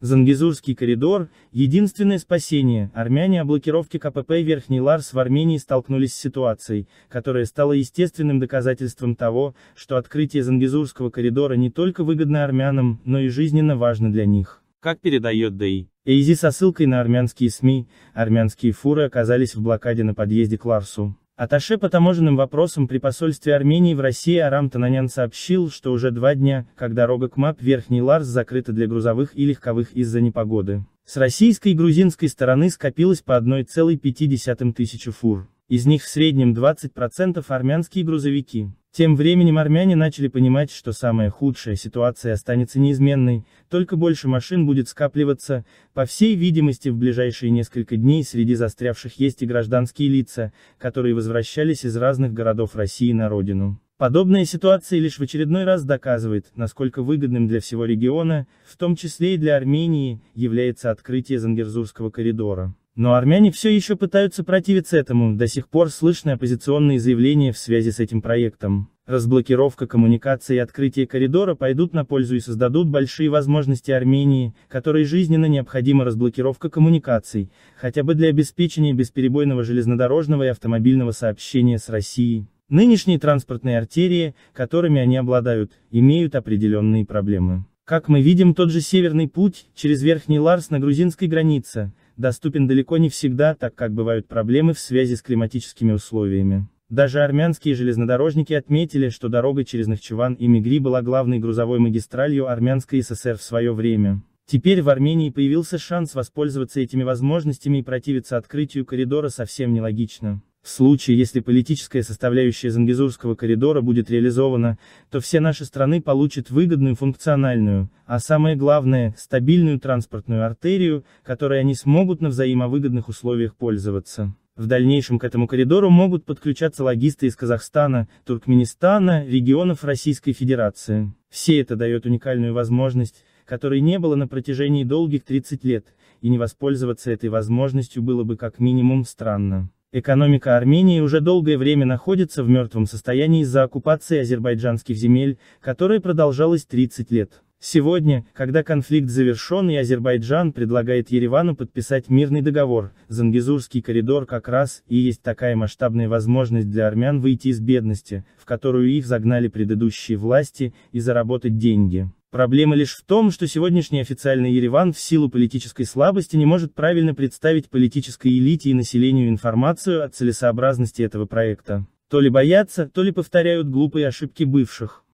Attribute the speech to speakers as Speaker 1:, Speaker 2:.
Speaker 1: Зангизурский коридор – единственное спасение. Армяне о блокировке КПП Верхний Ларс в Армении столкнулись с ситуацией, которая стала естественным доказательством того, что открытие Зангизурского коридора не только выгодно армянам, но и жизненно важно для них. Как передает ДАИ, Эйзи со ссылкой на армянские СМИ, армянские фуры оказались в блокаде на подъезде к Ларсу. Аташе по таможенным вопросам при посольстве Армении в России Арам Тананян сообщил, что уже два дня, как дорога к МАП Верхний Ларс закрыта для грузовых и легковых из-за непогоды. С российской и грузинской стороны скопилось по 1,5 тысячи фур. Из них в среднем 20% армянские грузовики. Тем временем армяне начали понимать, что самая худшая ситуация останется неизменной, только больше машин будет скапливаться, по всей видимости в ближайшие несколько дней среди застрявших есть и гражданские лица, которые возвращались из разных городов России на родину. Подобная ситуация лишь в очередной раз доказывает, насколько выгодным для всего региона, в том числе и для Армении, является открытие Зангерзурского коридора. Но армяне все еще пытаются противиться этому, до сих пор слышны оппозиционные заявления в связи с этим проектом. Разблокировка коммуникации и открытие коридора пойдут на пользу и создадут большие возможности Армении, которой жизненно необходима разблокировка коммуникаций, хотя бы для обеспечения бесперебойного железнодорожного и автомобильного сообщения с Россией. Нынешние транспортные артерии, которыми они обладают, имеют определенные проблемы. Как мы видим, тот же Северный путь, через Верхний Ларс на грузинской границе, доступен далеко не всегда, так как бывают проблемы в связи с климатическими условиями. Даже армянские железнодорожники отметили, что дорога через Нахчеван и Мигри была главной грузовой магистралью Армянской ССР в свое время. Теперь в Армении появился шанс воспользоваться этими возможностями и противиться открытию коридора совсем нелогично. В случае, если политическая составляющая Зангизурского коридора будет реализована, то все наши страны получат выгодную функциональную, а самое главное, стабильную транспортную артерию, которой они смогут на взаимовыгодных условиях пользоваться. В дальнейшем к этому коридору могут подключаться логисты из Казахстана, Туркменистана, регионов Российской Федерации. Все это дает уникальную возможность, которой не было на протяжении долгих 30 лет, и не воспользоваться этой возможностью было бы как минимум странно. Экономика Армении уже долгое время находится в мертвом состоянии из-за оккупации азербайджанских земель, которая продолжалась 30 лет. Сегодня, когда конфликт завершен и Азербайджан предлагает Еревану подписать мирный договор, Зангизурский коридор как раз и есть такая масштабная возможность для армян выйти из бедности, в которую их загнали предыдущие власти, и заработать деньги. Проблема лишь в том, что сегодняшний официальный Ереван в силу политической слабости не может правильно представить политической элите и населению информацию о целесообразности этого проекта. То ли боятся, то ли повторяют глупые ошибки бывших.